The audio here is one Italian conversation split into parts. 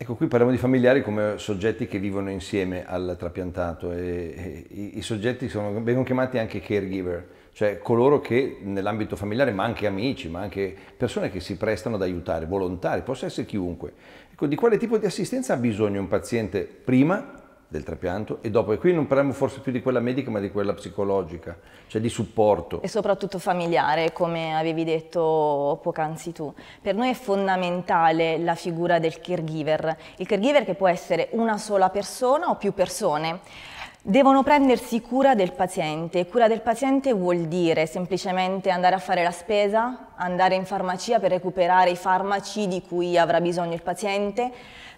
Ecco, qui parliamo di familiari come soggetti che vivono insieme al trapiantato e, e i, i, soggetti sono, vengono chiamati anche caregiver, cioè coloro che nell'ambito familiare, ma anche amici, ma anche persone che si prestano ad aiutare, volontari, possa essere chiunque. Ecco, di quale tipo di assistenza ha bisogno un paziente prima del trapianto e dopo, e qui non parliamo forse più di quella medica ma di quella psicologica, cioè di supporto. E soprattutto familiare, come avevi detto poc'anzi tu. Per noi è fondamentale la figura del caregiver, il caregiver che può essere una sola persona o più persone. Devono prendersi cura del paziente, cura del paziente vuol dire semplicemente andare a fare la spesa, andare in farmacia per recuperare i farmaci di cui avrà bisogno il paziente,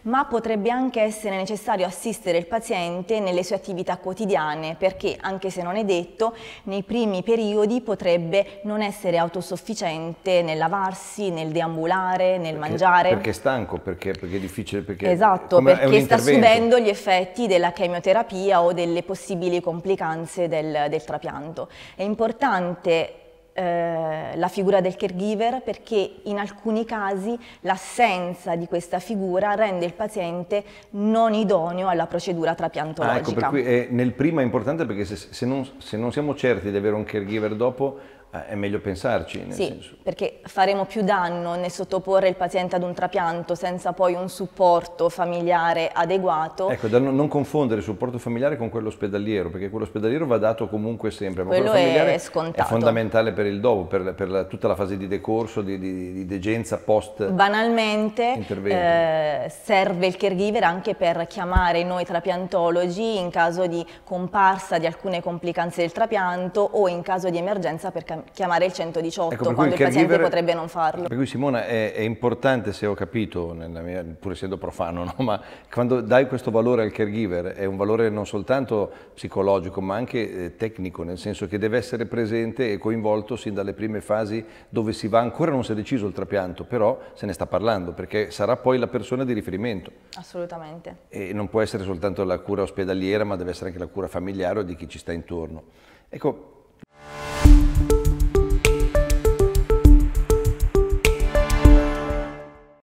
ma potrebbe anche essere necessario assistere il paziente nelle sue attività quotidiane perché, anche se non è detto, nei primi periodi potrebbe non essere autosufficiente nel lavarsi, nel deambulare, nel perché, mangiare. Perché è stanco, perché, perché è difficile, perché Esatto, perché sta subendo gli effetti della chemioterapia o delle possibili complicanze del, del trapianto. È importante eh, la figura del caregiver perché in alcuni casi l'assenza di questa figura rende il paziente non idoneo alla procedura trapiantologica. Ah, ecco, per cui, eh, nel primo è importante perché se, se, non, se non siamo certi di avere un caregiver dopo eh, è meglio pensarci. sì, senso. perché faremo più danno nel sottoporre il paziente ad un trapianto senza poi un supporto familiare adeguato. Ecco, da non confondere il supporto familiare con quello ospedaliero, perché quello ospedaliero va dato comunque sempre, ma quello, quello familiare è, scontato. è fondamentale per il dopo, per, per la, tutta la fase di decorso, di, di, di degenza post Banalmente eh, serve il caregiver anche per chiamare noi trapiantologi in caso di comparsa di alcune complicanze del trapianto o in caso di emergenza per cambiare chiamare il 118 ecco, quando il, paziente potrebbe non farlo. Per cui Simona è, è importante, se ho capito, mia, pur essendo profano, no? ma quando dai questo valore al caregiver è un valore non soltanto psicologico ma anche eh, tecnico, nel senso che deve essere presente e coinvolto sin dalle prime fasi dove si va, ancora non si è deciso il trapianto, però se ne sta parlando perché sarà poi la persona di riferimento. Assolutamente. E non può essere soltanto la cura ospedaliera ma deve essere anche la cura familiare o di chi ci sta intorno. Ecco,